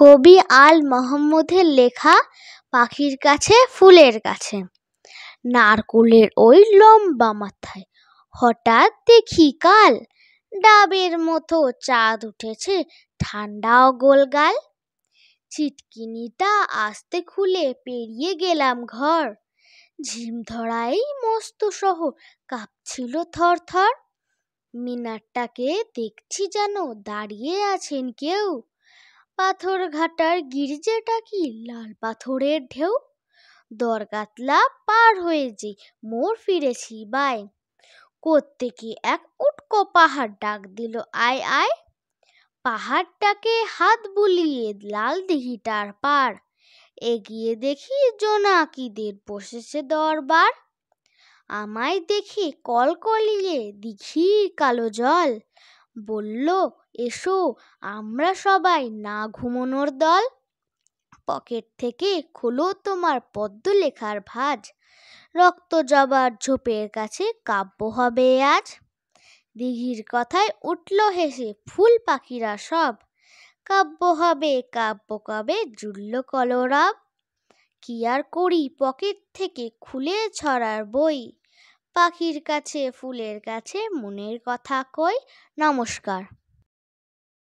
কবি আল মোহাম্মদের লেখা পাখির কাছে ফুলের কাছে নারকুলের ওই লম্বা মাথায় হঠাৎ দেখি কাল ডাবের মতো চাঁদ উঠেছে ঠান্ডা ও গোলগাল চিটকিনিটা আস্তে খুলে পেরিয়ে গেলাম ঘর ঝিম ধরাই মস্ত শহর কাঁপছিল থর থর মিনারটাকে দেখছি যেন দাঁড়িয়ে আছেন কেউ পাথর ঘাটার গির্জেটা কি লাল পাথরের ঢেউ দরগাতলা পার হয়ে যে মোর ফিরেছি বাই কোত্থেকে এক উটকো পাহাড় ডাক দিল আয় আয় পাহাড়টাকে হাত বুলিয়ে লাল দিঘিটার পার এগিয়ে দেখি জোনাকিদের বসেছে দরবার আমায় দেখে কলিয়ে দিঘির কালো জল বলল এসো আমরা সবাই না ঘুমোনোর দল পকেট থেকে খোলো তোমার পদ্ম লেখার ভাজ রক্ত জবার ঝোপের কাছে কাব্য হবে আজ দিঘির কথায় উঠল হেসে ফুল পাখিরা সব কাব্য হবে কাব্য কবে জুল্ল কলরব কি আর করি পকেট থেকে খুলে ছড়ার বই পাখির কাছে ফুলের কাছে মনের কথা কই নমস্কার